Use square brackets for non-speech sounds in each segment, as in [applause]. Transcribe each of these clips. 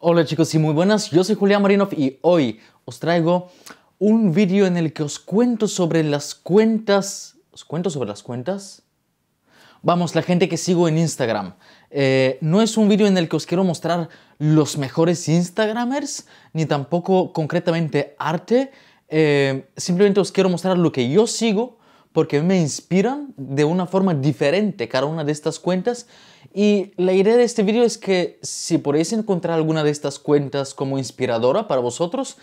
Hola chicos y muy buenas, yo soy Julián Marinov y hoy os traigo un vídeo en el que os cuento sobre las cuentas... ¿Os cuento sobre las cuentas? Vamos, la gente que sigo en Instagram. Eh, no es un vídeo en el que os quiero mostrar los mejores Instagramers, ni tampoco concretamente arte. Eh, simplemente os quiero mostrar lo que yo sigo porque me inspiran de una forma diferente cada una de estas cuentas y la idea de este vídeo es que si podéis encontrar alguna de estas cuentas como inspiradora para vosotros,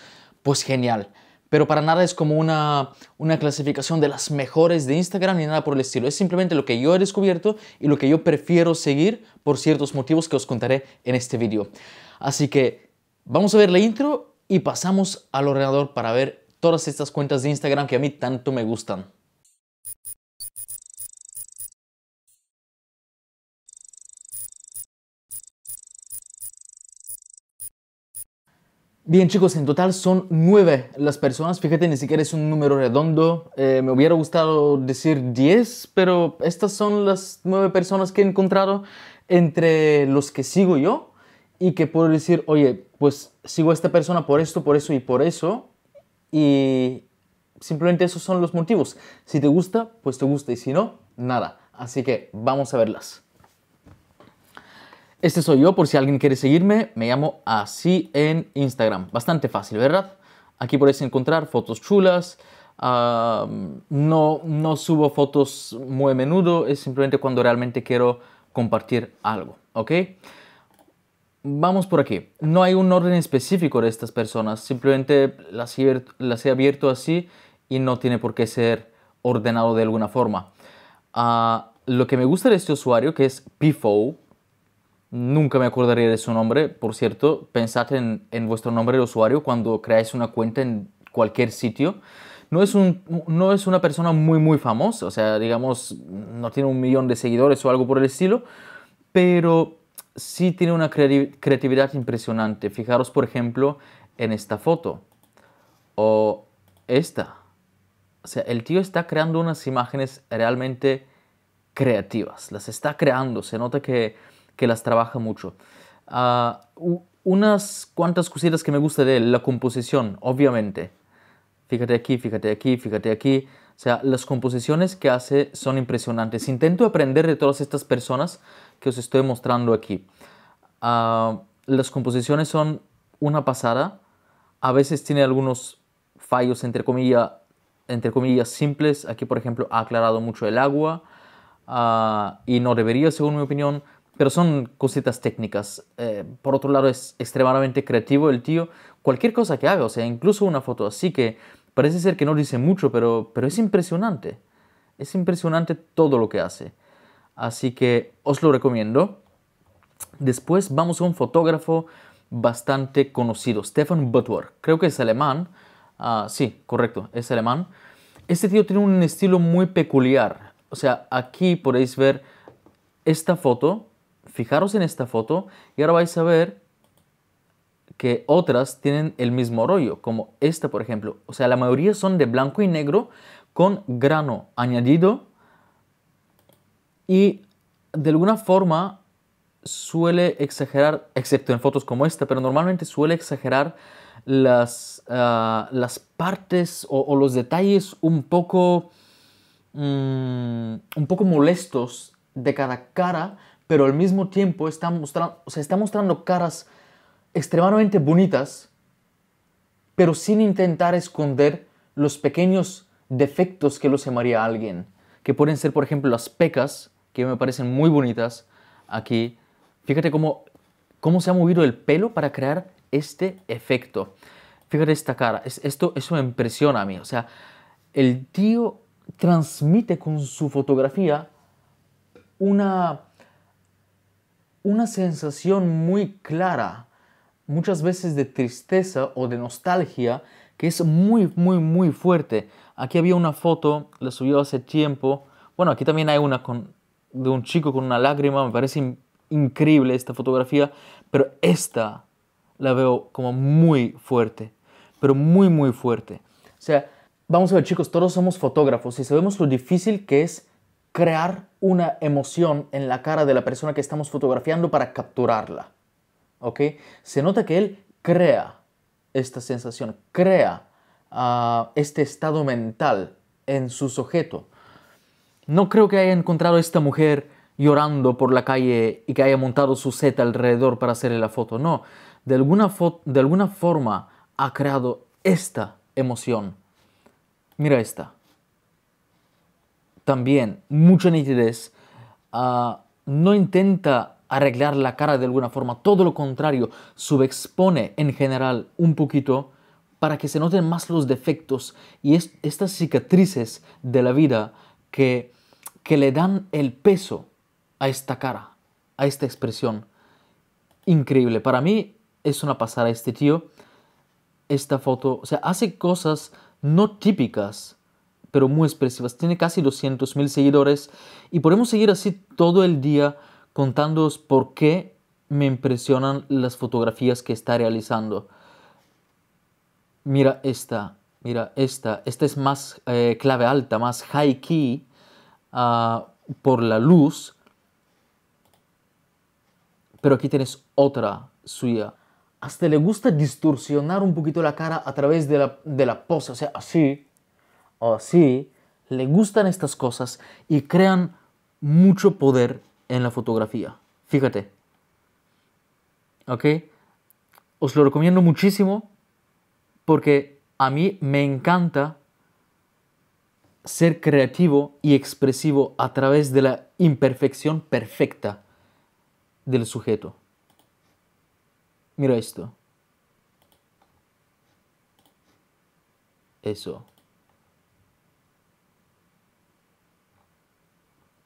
pues genial. Pero para nada es como una, una clasificación de las mejores de Instagram ni nada por el estilo. Es simplemente lo que yo he descubierto y lo que yo prefiero seguir por ciertos motivos que os contaré en este vídeo. Así que vamos a ver la intro y pasamos al ordenador para ver todas estas cuentas de Instagram que a mí tanto me gustan. Bien chicos, en total son nueve las personas, fíjate ni siquiera es un número redondo, eh, me hubiera gustado decir diez, pero estas son las nueve personas que he encontrado entre los que sigo yo y que puedo decir, oye, pues sigo a esta persona por esto, por eso y por eso y simplemente esos son los motivos. Si te gusta, pues te gusta y si no, nada. Así que vamos a verlas. Este soy yo, por si alguien quiere seguirme, me llamo así en Instagram. Bastante fácil, ¿verdad? Aquí podéis encontrar fotos chulas. no, no subo fotos muy a menudo, es simplemente cuando realmente quiero compartir algo, ¿ok? Vamos por aquí. No hay un orden específico de estas personas, simplemente las, las he abierto así y no tiene por qué ser ordenado de alguna forma. Ah, lo que me gusta de este usuario, que es Pifo, Nunca me acordaría de su nombre, por cierto. Pensad en, vuestro nombre de usuario cuando creáis una cuenta en cualquier sitio. No es, un, no es una persona muy, muy famosa, o sea, digamos, no tiene un millón de seguidores o algo por el estilo, pero sí tiene una creatividad impresionante. Fijaros, por ejemplo, en esta foto o esta. O sea, el tío está creando unas imágenes realmente creativas, las está creando, se nota que que las trabaja mucho. Ah, unas cuantas cositas que me gusta de él, la composición, obviamente. Fíjate aquí, fíjate aquí, fíjate aquí. O sea, las composiciones que hace son impresionantes. Intento aprender de todas estas personas que os estoy mostrando aquí. Ah, las composiciones son una pasada. A veces tiene algunos fallos, entre comillas, entre comillas simples. Aquí, por ejemplo, ha aclarado mucho el agua. Ah, y no debería, según mi opinión pero son cositas técnicas. Eh, por otro lado, es extremadamente creativo el tío. Cualquier cosa que haga, o sea, incluso una foto así que parece ser que no dice mucho, pero, pero es impresionante. Es impresionante todo lo que hace. Así que os lo recomiendo. Después vamos a un fotógrafo bastante conocido, Stefan Butwer. Creo que es alemán. Ah, sí, correcto, es alemán. Este tío tiene un estilo muy peculiar. O sea, aquí podéis ver esta foto Fijaros en esta foto y ahora vais a ver que otras tienen el mismo rollo, como esta por ejemplo. O sea, la mayoría son de blanco y negro con grano añadido y de alguna forma suele exagerar, excepto en fotos como esta, pero normalmente suele exagerar las, ah, las partes o, los detalles un poco, mm, un poco molestos de cada cara pero al mismo tiempo está mostrando, o está mostrando caras extremadamente bonitas, pero sin intentar esconder los pequeños defectos que los llamaría alguien, que pueden ser, por ejemplo, las pecas, que me parecen muy bonitas aquí. Fíjate cómo, cómo se ha movido el pelo para crear este efecto. Fíjate esta cara, es, esto, eso me impresiona a mí. O sea, el tío transmite con su fotografía una una sensación muy clara, muchas veces de tristeza o de nostalgia, que es muy, muy, muy fuerte. Aquí había una foto, la subió hace tiempo. Bueno, aquí también hay una con, de un chico con una lágrima, me parece increíble esta fotografía, pero esta la veo como muy fuerte, pero muy, muy fuerte. O sea, vamos a ver chicos, todos somos fotógrafos y sabemos lo difícil que es crear una emoción en la cara de la persona que estamos fotografiando para capturarla. ¿Ok? Se nota que él crea esta sensación, crea ah, este estado mental en su sujeto. No creo que haya encontrado a esta mujer llorando por la calle y que haya montado su seta alrededor para hacerle la foto. No, de alguna, de alguna forma ha creado esta emoción. Mira esta también mucha nitidez, ah, no intenta arreglar la cara de alguna forma, todo lo contrario, subexpone en general un poquito para que se noten más los defectos y estas cicatrices de la vida que, que le dan el peso a esta cara, a esta expresión. Increíble, para mí es una pasada este tío, esta foto, o sea, hace cosas no típicas pero muy expresivas. Tiene casi 200.000 seguidores y podemos seguir así todo el día contándoos por qué me impresionan las fotografías que está realizando. Mira esta, mira esta. Esta es más eh, clave alta, más high key ah, por la luz. Pero aquí tienes otra suya hasta le gusta distorsionar un poquito la cara a través de la, de la, pose, o sea, así o sí le gustan estas cosas y crean mucho poder en la fotografía. Fíjate. ¿Ok? Os lo recomiendo muchísimo porque a mí me encanta ser creativo y expresivo a través de la imperfección perfecta del sujeto. Mira esto. Eso.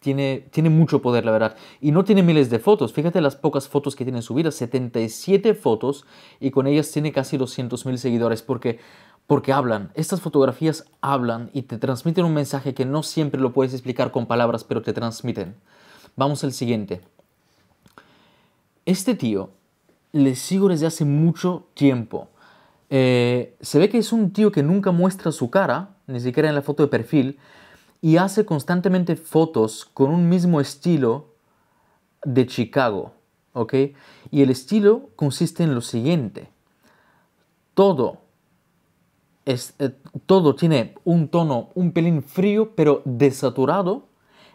tiene, mucho poder, la verdad. Y no tiene miles de fotos. Fíjate las pocas fotos que tiene subidas. 77 fotos y con ellas tiene casi 200.000 mil seguidores porque, porque hablan. Estas fotografías hablan y te transmiten un mensaje que no siempre lo puedes explicar con palabras, pero te transmiten. Vamos al siguiente. Este tío le sigo desde hace mucho tiempo. Eh, se ve que es un tío que nunca muestra su cara, ni siquiera en la foto de perfil, y hace constantemente fotos con un mismo estilo de Chicago, Y el estilo consiste en lo siguiente. Todo, es, eh, todo tiene un tono un pelín frío pero desaturado,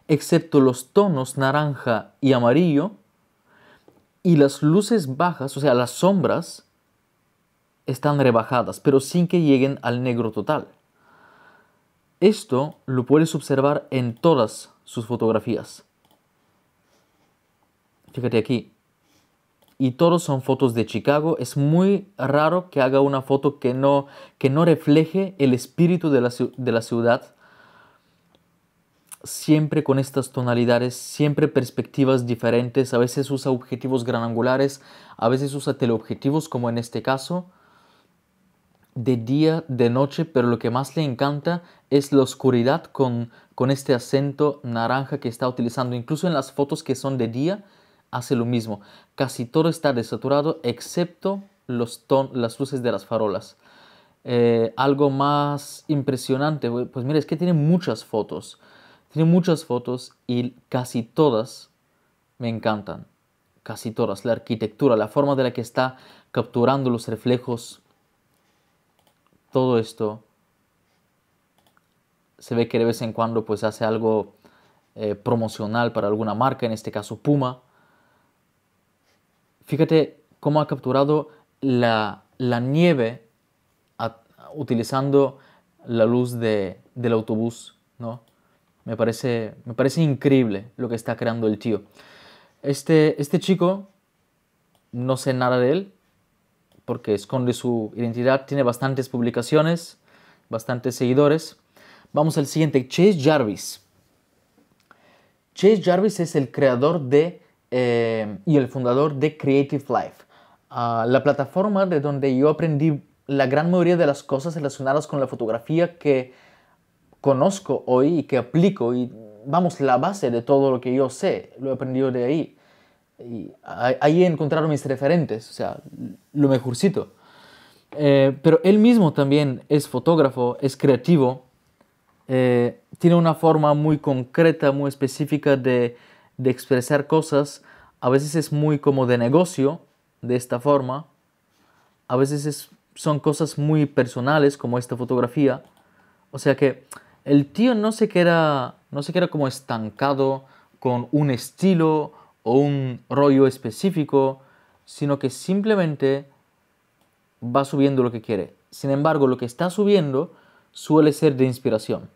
excepto los tonos naranja y amarillo, y las luces bajas, o sea, las sombras, están rebajadas, pero sin que lleguen al negro total. Esto lo puedes observar en todas sus fotografías. Fíjate aquí. Y todos son fotos de Chicago. Es muy raro que haga una foto que no, que no refleje el espíritu de la, de la ciudad. Siempre con estas tonalidades, siempre perspectivas diferentes. A veces usa objetivos granangulares, a veces usa teleobjetivos como en este caso de día, de noche, pero lo que más le encanta es la oscuridad con, con este acento naranja que está utilizando. Incluso en las fotos que son de día, hace lo mismo. Casi todo está desaturado excepto los las luces de las farolas. Eh, algo más impresionante, pues mira, es que tiene muchas fotos. Tiene muchas fotos y casi todas me encantan. Casi todas. La arquitectura, la forma de la que está capturando los reflejos todo esto, se ve que de vez en cuando pues hace algo eh, promocional para alguna marca, en este caso Puma. Fíjate cómo ha capturado la, nieve utilizando la luz del autobús, ¿no? Me parece, me parece increíble lo que está creando el tío. Este, este chico, no sé nada de él, porque esconde su identidad, tiene bastantes publicaciones, bastantes seguidores. Vamos al siguiente, Chase Jarvis. Chase Jarvis es el creador de eh, y el fundador de Creative Life, ah, la plataforma de donde yo aprendí la gran mayoría de las cosas relacionadas con la fotografía que conozco hoy y que aplico y vamos, la base de todo lo que yo sé, lo he aprendido de ahí. Y ahí encontraron mis referentes, o sea, lo mejorcito. Eh, pero él mismo también es fotógrafo, es creativo, eh, tiene una forma muy concreta, muy específica de, expresar cosas. A veces es muy como de negocio, de esta forma. A veces son cosas muy personales, como esta fotografía. O sea que el tío no se queda, no se queda como estancado con un estilo o un rollo específico, sino que simplemente va subiendo lo que quiere. Sin embargo, lo que está subiendo suele ser de inspiración.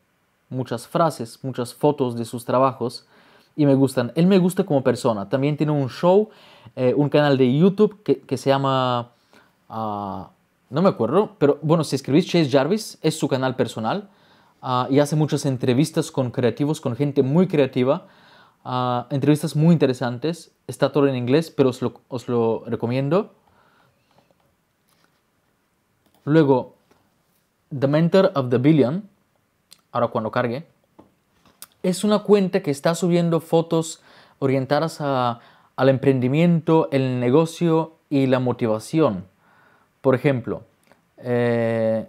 Muchas frases, muchas fotos de sus trabajos y me gustan. Él me gusta como persona. También tiene un show, eh, un canal de YouTube que, se llama... Ah, no me acuerdo, pero bueno, si escribís Chase Jarvis, es su canal personal ah, y hace muchas entrevistas con creativos, con gente muy creativa Ah, entrevistas muy interesantes. Está todo en inglés, pero os lo, recomiendo. Luego, The Mentor of the Billion, ahora cuando cargue, es una cuenta que está subiendo fotos orientadas a, al emprendimiento, el negocio y la motivación. Por ejemplo, eh,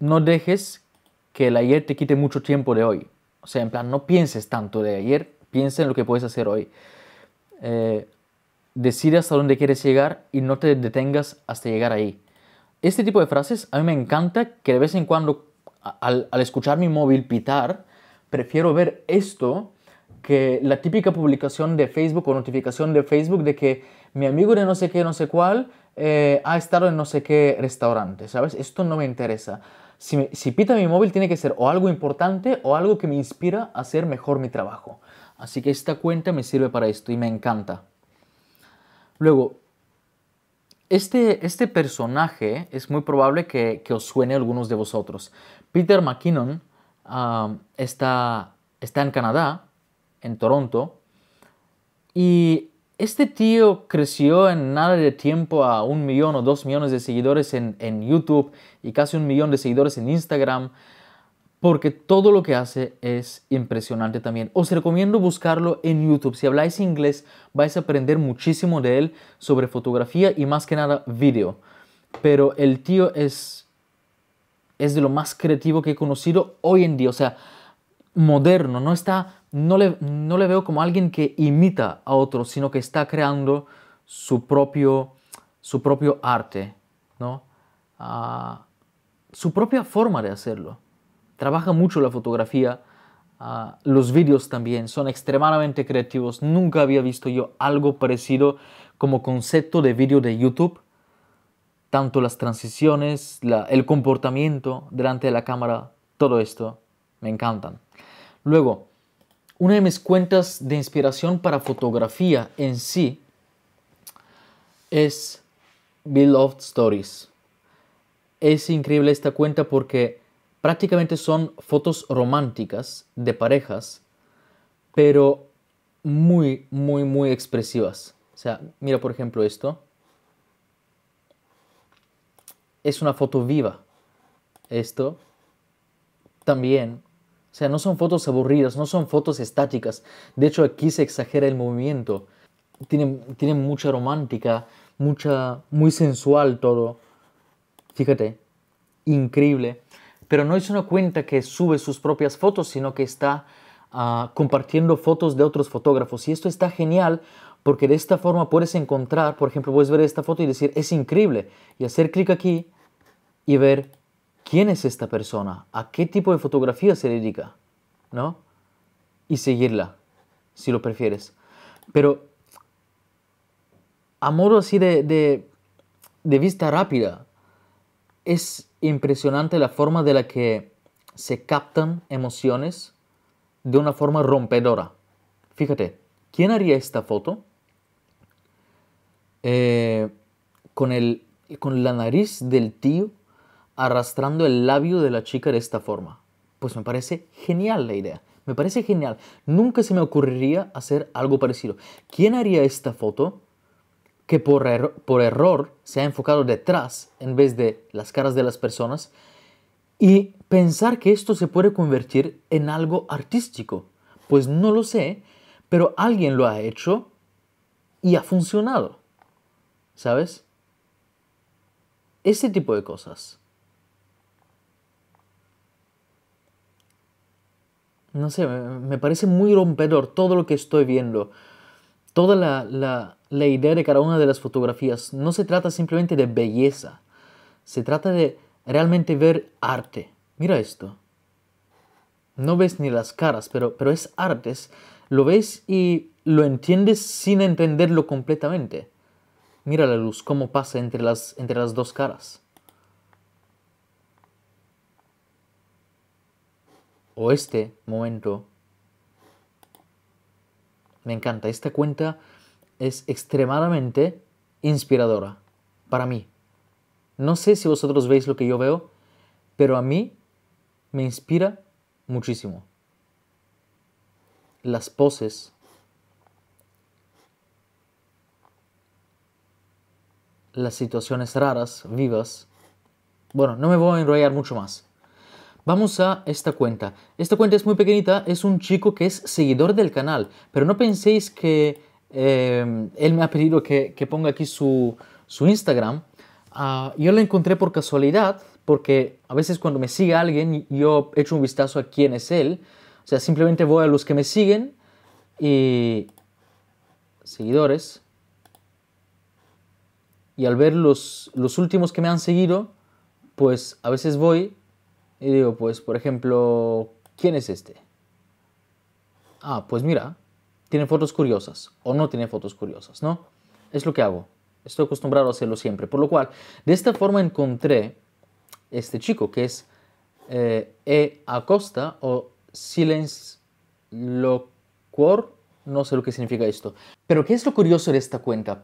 no dejes que el ayer te quite mucho tiempo de hoy. O sea, en plan, no pienses tanto de ayer, piensa en lo que puedes hacer hoy. Eh, decide hasta dónde quieres llegar y no te detengas hasta llegar ahí. Este tipo de frases a mí me encanta que de vez en cuando, al, escuchar mi móvil pitar, prefiero ver esto que la típica publicación de Facebook o notificación de Facebook de que mi amigo de no sé qué, no sé cuál, eh, ha estado en no sé qué restaurante, ¿sabes? Esto no me interesa. Si, pita mi móvil tiene que ser o algo importante o algo que me inspira a hacer mejor mi trabajo. Así que esta cuenta me sirve para esto y me encanta. Luego, este, este personaje es muy probable que, os suene a algunos de vosotros. Peter McKinnon ah, está, está en Canadá, en Toronto, y este tío creció en nada de tiempo a un millón o dos millones de seguidores en, YouTube y casi un millón de seguidores en Instagram, porque todo lo que hace es impresionante también. Os recomiendo buscarlo en YouTube. Si habláis inglés, vais a aprender muchísimo de él sobre fotografía y más que nada vídeo Pero el tío es, es de lo más creativo que he conocido hoy en día, o sea, moderno, no está no le, veo como alguien que imita a otro, sino que está creando su propio, su propio arte, ah, su propia forma de hacerlo. Trabaja mucho la fotografía, ah, los vídeos también son extremadamente creativos. Nunca había visto yo algo parecido como concepto de vídeo de YouTube. Tanto las transiciones, el comportamiento delante de la cámara, todo esto me encantan. Luego, una de mis cuentas de inspiración para fotografía en sí es Beloved Stories. Es increíble esta cuenta porque prácticamente son fotos románticas de parejas, pero muy, muy, muy expresivas. O sea, mira por ejemplo esto. Es una foto viva. Esto también o sea, no son fotos aburridas, no son fotos estáticas. De hecho, aquí se exagera el movimiento. Tiene, mucha romántica, mucha, muy sensual todo. Fíjate, increíble. Pero no es una cuenta que sube sus propias fotos, sino que está ah, compartiendo fotos de otros fotógrafos. Y esto está genial porque de esta forma puedes encontrar, por ejemplo, puedes ver esta foto y decir, es increíble. Y hacer clic aquí y ver quién es esta persona, a qué tipo de fotografía se dedica, ¿no? Y seguirla, si lo prefieres. Pero a modo así de, vista rápida, es impresionante la forma de la que se captan emociones de una forma rompedora. Fíjate, ¿quién haría esta foto? Eh, con, el, con la nariz del tío arrastrando el labio de la chica de esta forma. Pues me parece genial la idea. Me parece genial. Nunca se me ocurriría hacer algo parecido. ¿Quién haría esta foto que por, por error se ha enfocado detrás en vez de las caras de las personas? Y pensar que esto se puede convertir en algo artístico. Pues no lo sé, pero alguien lo ha hecho y ha funcionado. ¿Sabes? Ese tipo de cosas. no sé, me parece muy rompedor todo lo que estoy viendo. Toda la, idea de cada una de las fotografías. No se trata simplemente de belleza. Se trata de realmente ver arte. Mira esto. No ves ni las caras, pero, pero es arte. lo ves y lo entiendes sin entenderlo completamente. Mira la luz, cómo pasa entre las, entre las dos caras. o este momento. Me encanta. Esta cuenta es extremadamente inspiradora para mí. No sé si vosotros veis lo que yo veo, pero a mí me inspira muchísimo. Las poses. Las situaciones raras, vivas. Bueno, no me voy a enrollar mucho más. Vamos a esta cuenta. Esta cuenta es muy pequeñita, es un chico que es seguidor del canal, pero no penséis que em, él me ha pedido que, ponga aquí su, Instagram. Ah, yo lo encontré por casualidad, porque a veces cuando me sigue alguien, yo echo un vistazo a quién es él. O sea, simplemente voy a los que me siguen y seguidores. Y al ver los últimos que me han seguido, pues a veces voy y digo, pues, por ejemplo, ¿quién es este? Ah, pues mira, tiene fotos curiosas o no tiene fotos curiosas, ¿no? Es lo que hago. Estoy acostumbrado a hacerlo siempre. Por lo cual, de esta forma encontré este chico que es eh, E. Acosta o Silence Loquor. No sé lo que significa esto. Pero, ¿qué es lo curioso de esta cuenta?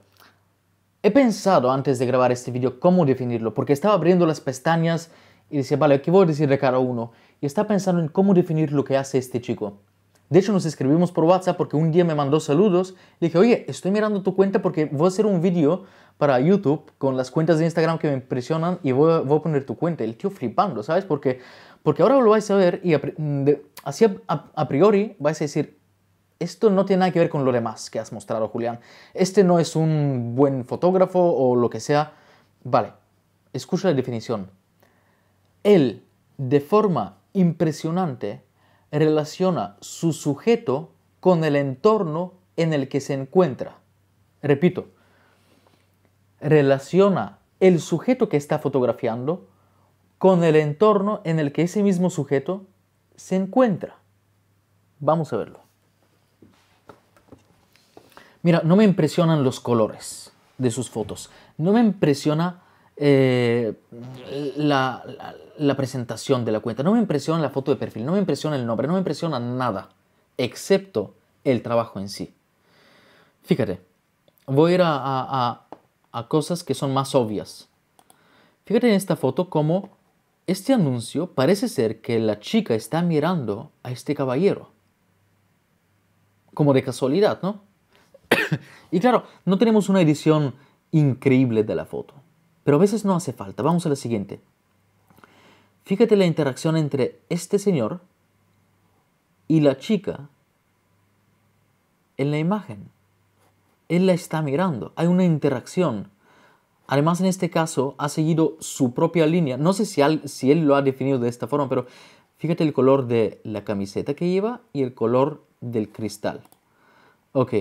He pensado antes de grabar este video cómo definirlo, porque estaba abriendo las pestañas y dice, vale, ¿qué voy a decir de cada uno? Y está pensando en cómo definir lo que hace este chico. De hecho, nos escribimos por WhatsApp porque un día me mandó saludos. Le dije, oye, estoy mirando tu cuenta porque voy a hacer un vídeo para YouTube con las cuentas de Instagram que me impresionan y voy a, poner tu cuenta. El tío flipando, ¿sabes? Porque, porque ahora lo vais a ver y así a priori vais a decir, esto no tiene nada que ver con lo demás que has mostrado, Julián. Este no es un buen fotógrafo o lo que sea. Vale, escucha la definición él, de forma impresionante, relaciona su sujeto con el entorno en el que se encuentra. Repito, relaciona el sujeto que está fotografiando con el entorno en el que ese mismo sujeto se encuentra. Vamos a verlo. Mira, no me impresionan los colores de sus fotos. No me impresiona eh, la, presentación de la cuenta, no me impresiona la foto de perfil, no me impresiona el nombre, no me impresiona nada, excepto el trabajo en sí. Fíjate, voy a ir a, cosas que son más obvias. Fíjate en esta foto Como este anuncio parece ser que la chica está mirando a este caballero. Como de casualidad, ¿no? [coughs] y claro, no tenemos una edición increíble de la foto. Pero a veces no hace falta. Vamos a la siguiente. Fíjate la interacción entre este señor y la chica en la imagen. Él la está mirando. Hay una interacción. Además, en este caso, ha seguido su propia línea. No sé si, si él lo ha definido de esta forma, pero fíjate el color de la camiseta que lleva y el color del cristal. Ok,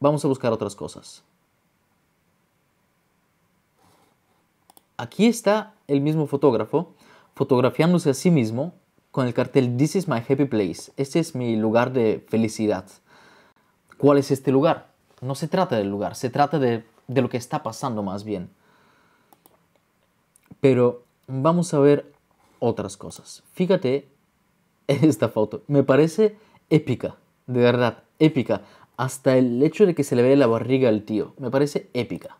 vamos a buscar otras cosas. Aquí está el mismo fotógrafo fotografiándose a sí mismo con el cartel This is my happy place. Este es mi lugar de felicidad. ¿Cuál es este lugar? No se trata del lugar, se trata de, de lo que está pasando más bien. Pero vamos a ver otras cosas. Fíjate en esta foto. Me parece épica, de verdad, épica. Hasta el hecho de que se le ve la barriga al tío. Me parece épica.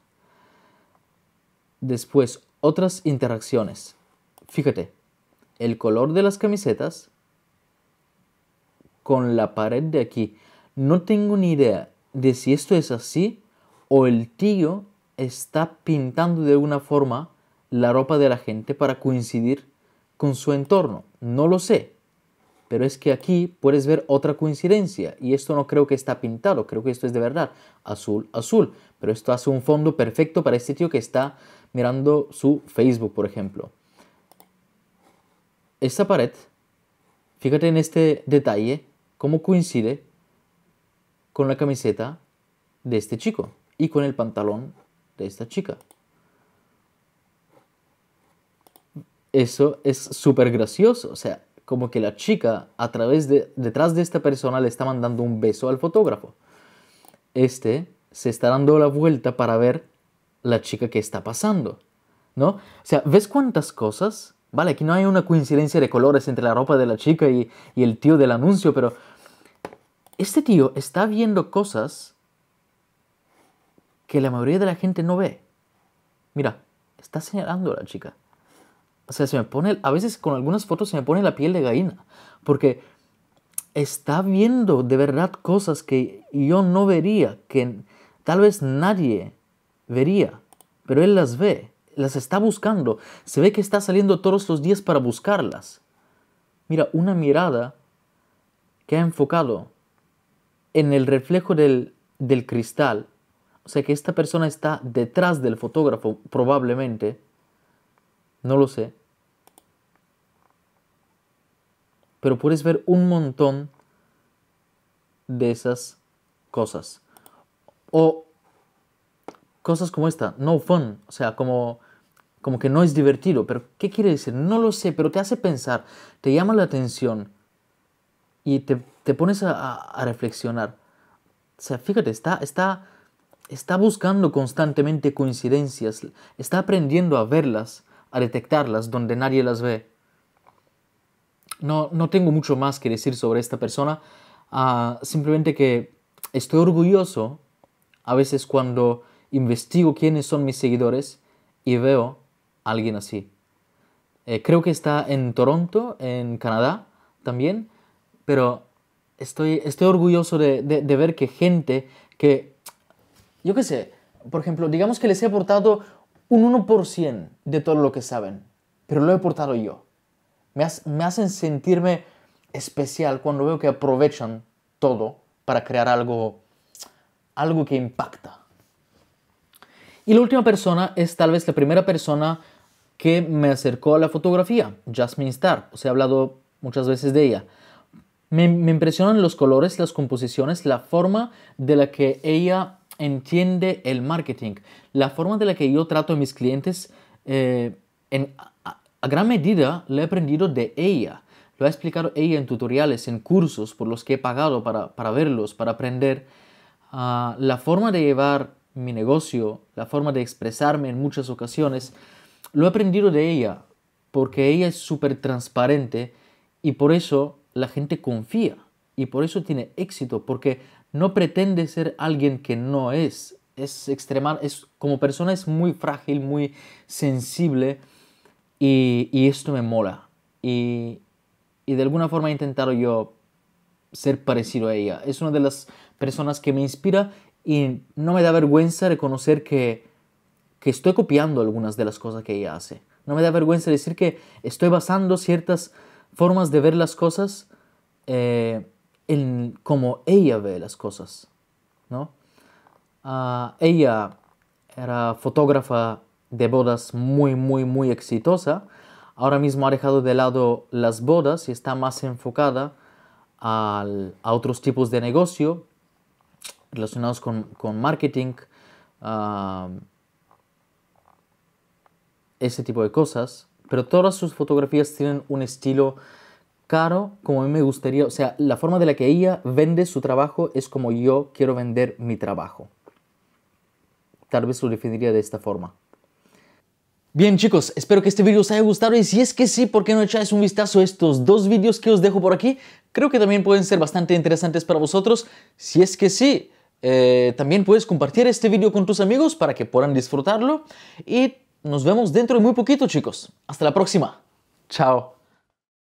Después, otras interacciones. Fíjate, el color de las camisetas con la pared de aquí. No tengo ni idea de si esto es así o el tío está pintando de alguna forma la ropa de la gente para coincidir con su entorno. No lo sé. Pero es que aquí puedes ver otra coincidencia y esto no creo que está pintado, creo que esto es de verdad, azul, azul. Pero esto hace un fondo perfecto para este tío que está mirando su Facebook, por ejemplo. Esta pared, fíjate en este detalle, cómo coincide con la camiseta de este chico y con el pantalón de esta chica. Eso es súper gracioso, o sea, como que la chica a través de detrás de esta persona le está mandando un beso al fotógrafo. Este se está dando la vuelta para ver la chica que está pasando, ¿no? O sea, ¿ves cuántas cosas? Vale, aquí no hay una coincidencia de colores entre la ropa de la chica y, el tío del anuncio, pero este tío está viendo cosas que la mayoría de la gente no ve. Mira, está señalando a la chica. O sea, se me pone, a veces con algunas fotos se me pone la piel de gallina, porque está viendo de verdad cosas que yo no vería, que tal vez nadie vería, pero él las ve, las está buscando, se ve que está saliendo todos los días para buscarlas. Mira, una mirada que ha enfocado en el reflejo del, del cristal, o sea que esta persona está detrás del fotógrafo probablemente, no lo sé, pero puedes ver un montón de esas cosas. O cosas como esta, no fun, o sea, como, como que no es divertido, pero ¿qué quiere decir? No lo sé, pero te hace pensar, te llama la atención y te, te pones a, reflexionar. O sea, fíjate, está, está, está buscando constantemente coincidencias, está aprendiendo a verlas, a detectarlas donde nadie las ve. No, no tengo mucho más que decir sobre esta persona, ah, simplemente que estoy orgulloso a veces cuando investigo quiénes son mis seguidores y veo a alguien así. Eh, creo que está en Toronto, en Canadá también, pero estoy, estoy orgulloso de, ver que gente que, yo qué sé, por ejemplo, digamos que les he aportado un 1% de todo lo que saben, pero lo he aportado yo. Me, me hacen sentirme especial cuando veo que aprovechan todo para crear algo, algo que impacta y la última persona es tal vez la primera persona que me acercó a la fotografía, Jasmine Starr. Os he hablado muchas veces de ella. Me, impresionan los colores, las composiciones, la forma de la que ella entiende el marketing, la forma de la que yo trato a mis clientes. Eh, a, gran medida lo he aprendido de ella. Lo ha explicado ella en tutoriales, en cursos por los que he pagado para, verlos, para aprender. Ah, la forma de llevar mi negocio, la forma de expresarme en muchas ocasiones, lo he aprendido de ella, porque ella es súper transparente y por eso la gente confía y por eso tiene éxito, porque no pretende ser alguien que no es. Es extremar, es, como persona es muy frágil, muy sensible y, esto me mola. Y, y de alguna forma he intentado yo ser parecido a ella. Es una de las personas que me inspira y no me da vergüenza reconocer que, estoy copiando algunas de las cosas que ella hace. No me da vergüenza decir que estoy basando ciertas formas de ver las cosas eh, en cómo ella ve las cosas, ¿no? Ah, ella era fotógrafa de bodas muy, muy, muy exitosa. Ahora mismo ha dejado de lado las bodas y está más enfocada a otros tipos de negocio, relacionados con, marketing, ese tipo de cosas. Pero todas sus fotografías tienen un estilo caro como a mí me gustaría. O sea, la forma de la que ella vende su trabajo es como yo quiero vender mi trabajo. Tal vez lo definiría de esta forma. Bien chicos, espero que este vídeo os haya gustado y si es que sí, ¿por qué no echáis un vistazo a estos dos vídeos que os dejo por aquí? Creo que también pueden ser bastante interesantes para vosotros. Si es que sí, eh, también puedes compartir este video con tus amigos para que puedan disfrutarlo. Y nos vemos dentro de muy poquito, chicos. Hasta la próxima. Chao.